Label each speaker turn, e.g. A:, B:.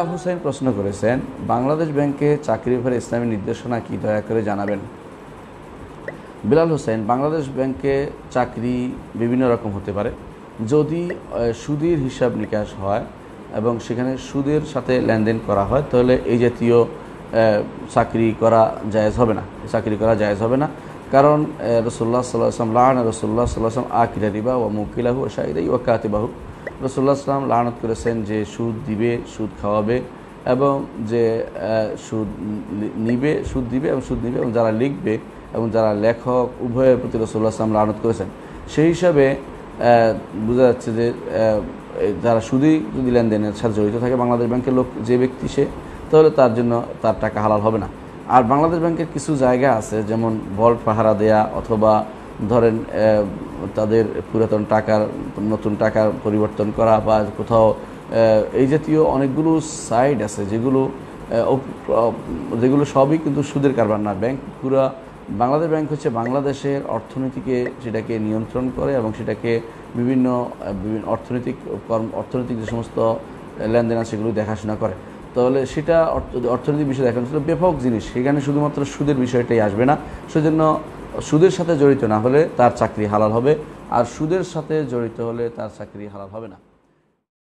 A: আলাপ হোসেন প্রশ্ন করেছেন বাংলাদেশ ব্যাংকে চাকরি ভরে ইসলামী নির্দেশনা কি দয়া করে জানাবেন বিলাল হোসেন বাংলাদেশ ব্যাংকে চাকরি বিভিন্ন রকম হতে পারে যদি সুদের হিসাব নিকাশ হয় এবং সেখানে সুদের সাথে লেনদেন করা হয় তাহলে এই জাতীয় চাকরি করা জায়েজ হবে না চাকরি করা জায়েজ হবে না কারণ রসুল্লাহ সাল্লাহ আসলাম লাহান রসুল্লাহ সাল্লাহ আসলাম আকিরা রিবা ও মুকিলাহু ও শাহিদাই ও কাতিবাহু রসুল্লাহাম লানত করেছেন যে সুদ দিবে সুদ খাওয়াবে এবং যে সুদ নিবে সুদ দিবে এবং সুদ নিবে এবং যারা লিখবে এবং যারা লেখক উভয়ের প্রতি রসুল্লাহ লানত করেছেন সেই হিসাবে বোঝা যাচ্ছে যে যারা সুদই যদি লেনদেনের সাথে জড়িত থাকে বাংলাদেশ ব্যাংকের লোক যে ব্যক্তি সে তাহলে তার জন্য তার টাকা হালাল হবে না আর বাংলাদেশ ব্যাংকের কিছু জায়গা আছে যেমন বল পাহারা দেয়া অথবা ধরেন তাদের পুরাতন টাকার নতুন টাকার পরিবর্তন করা বা কোথাও এই জাতীয় অনেকগুলো সাইড আছে যেগুলো যেগুলো সবই কিন্তু সুদের কারবার না ব্যাংক পুরা বাংলাদেশ ব্যাংক হচ্ছে বাংলাদেশের অর্থনীতিকে সেটাকে নিয়ন্ত্রণ করে এবং সেটাকে বিভিন্ন বিভিন্ন অর্থনৈতিক কর্ম অর্থনৈতিক যে সমস্ত লেনদেন আছে সেগুলো দেখাশোনা করে তাহলে সেটা অর্থনীতির বিষয় দেখানো ছিল ব্যাপক জিনিস সেখানে শুধুমাত্র সুদের বিষয়টাই আসবে না সেজন্য সুদের সাথে জড়িত না হলে তার চাকরি হালাল হবে আর সুদের সাথে জড়িত হলে তার চাকরি হালাল হবে না